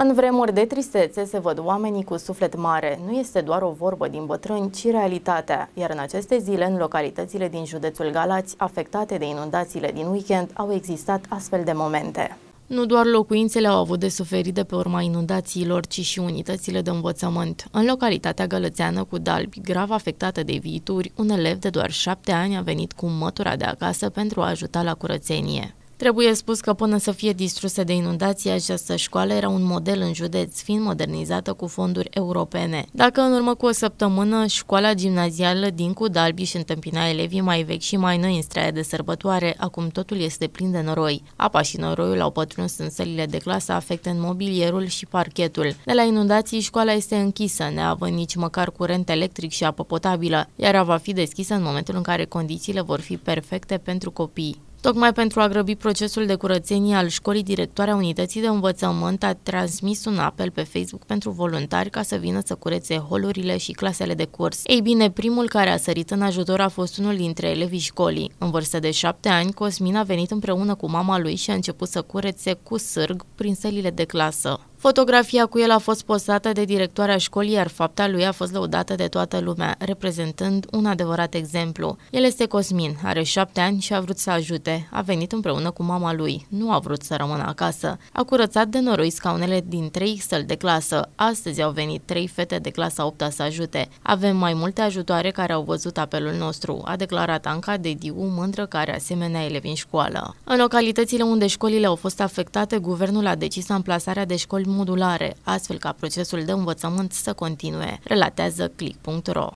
În vremuri de tristețe se văd oamenii cu suflet mare. Nu este doar o vorbă din bătrâni, ci realitatea. Iar în aceste zile, în localitățile din județul Galați, afectate de inundațiile din weekend, au existat astfel de momente. Nu doar locuințele au avut de suferit de pe urma inundațiilor, ci și unitățile de învățământ. În localitatea gălățeană cu Dalbi, grav afectată de viituri, un elev de doar șapte ani a venit cu mătura de acasă pentru a ajuta la curățenie. Trebuie spus că până să fie distrusă de inundații, această școală era un model în județ, fiind modernizată cu fonduri europene. Dacă în urmă cu o săptămână, școala gimnazială din Cudalbi și întâmpina elevii mai vechi și mai noi în straia de sărbătoare, acum totul este plin de noroi. Apa și noroiul au pătruns în sălile de clasă, afectând mobilierul și parchetul. De la inundații, școala este închisă, neavând nici măcar curent electric și apă potabilă, iar va fi deschisă în momentul în care condițiile vor fi perfecte pentru copii. Tocmai pentru a grăbi procesul de curățenie al școlii, directoarea unității de învățământ a transmis un apel pe Facebook pentru voluntari ca să vină să curețe holurile și clasele de curs. Ei bine, primul care a sărit în ajutor a fost unul dintre elevii școlii. În vârstă de șapte ani, Cosmin a venit împreună cu mama lui și a început să curețe cu sârg prin sălile de clasă. Fotografia cu el a fost postată de directoarea școlii, iar fapta lui a fost lăudată de toată lumea, reprezentând un adevărat exemplu. El este Cosmin, are șapte ani și a vrut să ajute. A venit împreună cu mama lui, nu a vrut să rămână acasă. A curățat de noroi scaunele din trei săl de clasă. Astăzi au venit trei fete de clasa 8 -a să ajute. Avem mai multe ajutoare care au văzut apelul nostru, a declarat Anca de Diu, mândră care asemenea elevi în școală. În localitățile unde școlile au fost afectate, guvernul a decis amplasarea de școli modulare, astfel ca procesul de învățământ să continue, relatează click.ro.